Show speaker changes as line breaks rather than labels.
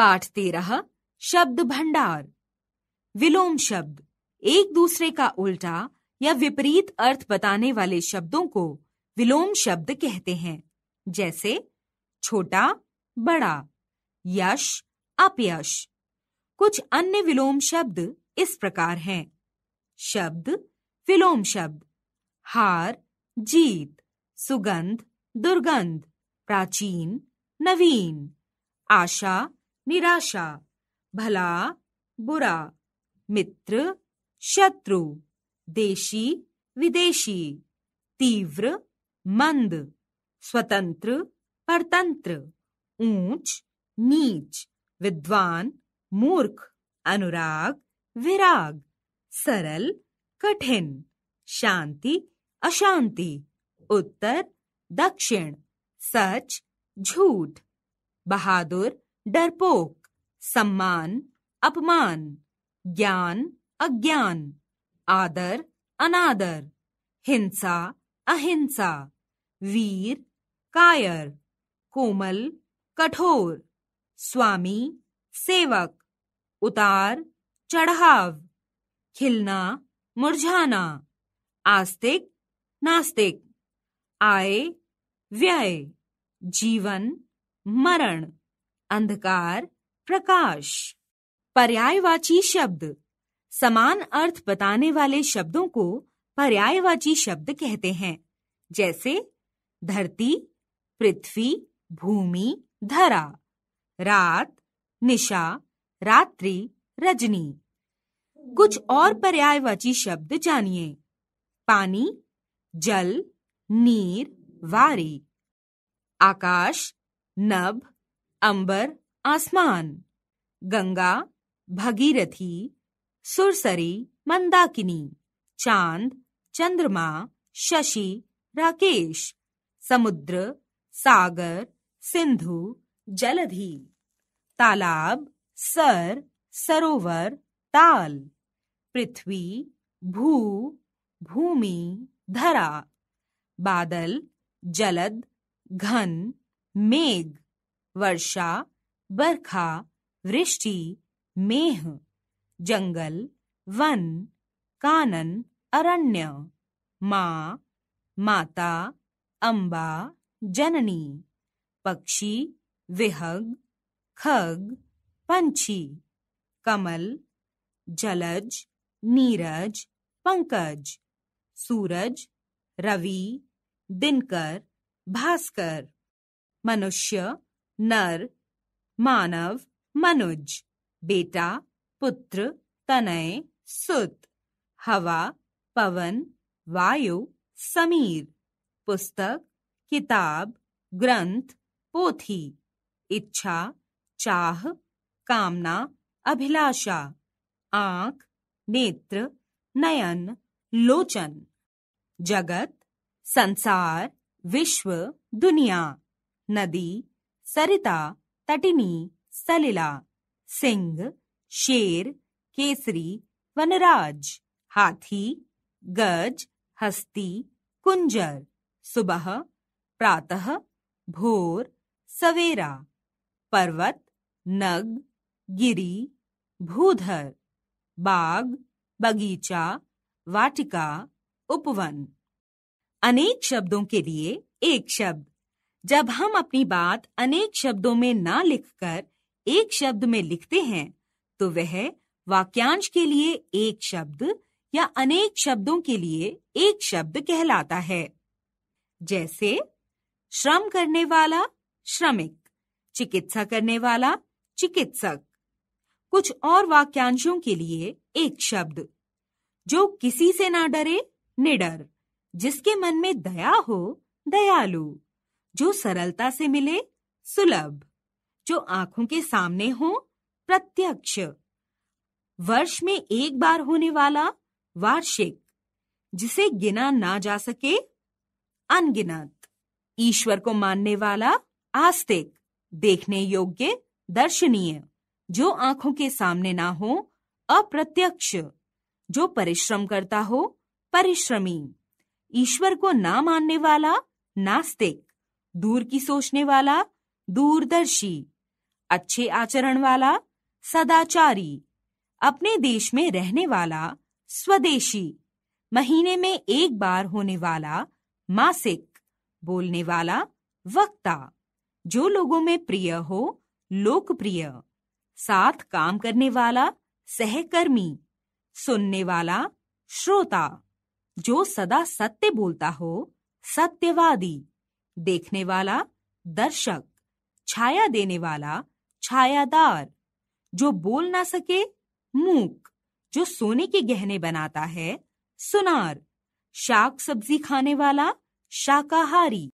पाठ तेरह शब्द भंडार विलोम शब्द एक दूसरे का उल्टा या विपरीत अर्थ बताने वाले शब्दों को विलोम शब्द कहते हैं जैसे छोटा बड़ा यश अपयश कुछ अन्य विलोम शब्द इस प्रकार हैं शब्द विलोम शब्द हार जीत सुगंध दुर्गंध प्राचीन नवीन आशा निराशा भला बुरा मित्र शत्रु देशी विदेशी तीव्र मंद स्वतंत्र परतंत्र ऊंच नीच विद्वान मूर्ख अनुराग विराग सरल कठिन शांति अशांति उत्तर दक्षिण सच झूठ बहादुर डरपोक सम्मान अपमान ज्ञान अज्ञान आदर अनादर हिंसा अहिंसा वीर कायर कोमल कठोर स्वामी सेवक उतार चढ़ाव खिलना मुरझाना आस्तिक नास्तिक आय व्यय जीवन मरण अंधकार प्रकाश पर्यायवाची शब्द समान अर्थ बताने वाले शब्दों को पर्यायवाची शब्द कहते हैं जैसे धरती पृथ्वी भूमि धरा रात निशा रात्रि रजनी कुछ और पर्यायवाची शब्द जानिए पानी जल नीर वारी आकाश नभ अंबर आसमान गंगा भगीरथी सुरसरी मंदाकिनी चांद चंद्रमा शशि राकेश समुद्र सागर सिंधु जलधि तालाब सर सरोवर ताल पृथ्वी भू भूमि धरा बादल जलद घन मेघ वर्षा बरखा वृष्टि मेह जंगल वन कानन अरण्य माँ माता अम्बा जननी पक्षी विहग खग पंछी कमल जलज नीरज पंकज सूरज रवि दिनकर भास्कर मनुष्य नर मानव मनुज बेटा पुत्र तनय सुत हवा पवन वायु समीर पुस्तक किताब ग्रंथ पोथी इच्छा चाह कामना अभिलाषा आंख नेत्र नयन लोचन जगत संसार विश्व दुनिया नदी सरिता तटिनी सलिला सिंह शेर केसरी वनराज हाथी गज हस्ती कुंजर सुबह प्रातः भोर सवेरा पर्वत नग गिरी भूधर बाग बगीचा वाटिका उपवन अनेक शब्दों के लिए एक शब्द जब हम अपनी बात अनेक शब्दों में ना लिखकर एक शब्द में लिखते हैं तो वह वाक्यांश के लिए एक शब्द या अनेक शब्दों के लिए एक शब्द कहलाता है जैसे श्रम करने वाला श्रमिक चिकित्सा करने वाला चिकित्सक कुछ और वाक्यांशों के लिए एक शब्द जो किसी से ना डरे निडर जिसके मन में दया हो दयालु जो सरलता से मिले सुलभ जो आंखों के सामने हो प्रत्यक्ष वर्ष में एक बार होने वाला वार्षिक जिसे गिना ना जा सके अनगिनत ईश्वर को मानने वाला आस्तिक देखने योग्य दर्शनीय जो आंखों के सामने ना हो अप्रत्यक्ष जो परिश्रम करता हो परिश्रमी ईश्वर को ना मानने वाला नास्तिक दूर की सोचने वाला दूरदर्शी अच्छे आचरण वाला सदाचारी अपने देश में रहने वाला स्वदेशी महीने में एक बार होने वाला मासिक बोलने वाला वक्ता जो लोगों में प्रिय हो लोकप्रिय साथ काम करने वाला सहकर्मी सुनने वाला श्रोता जो सदा सत्य बोलता हो सत्यवादी देखने वाला दर्शक छाया देने वाला छायादार जो बोल ना सके मूक जो सोने के गहने बनाता है सुनार शाक सब्जी खाने वाला शाकाहारी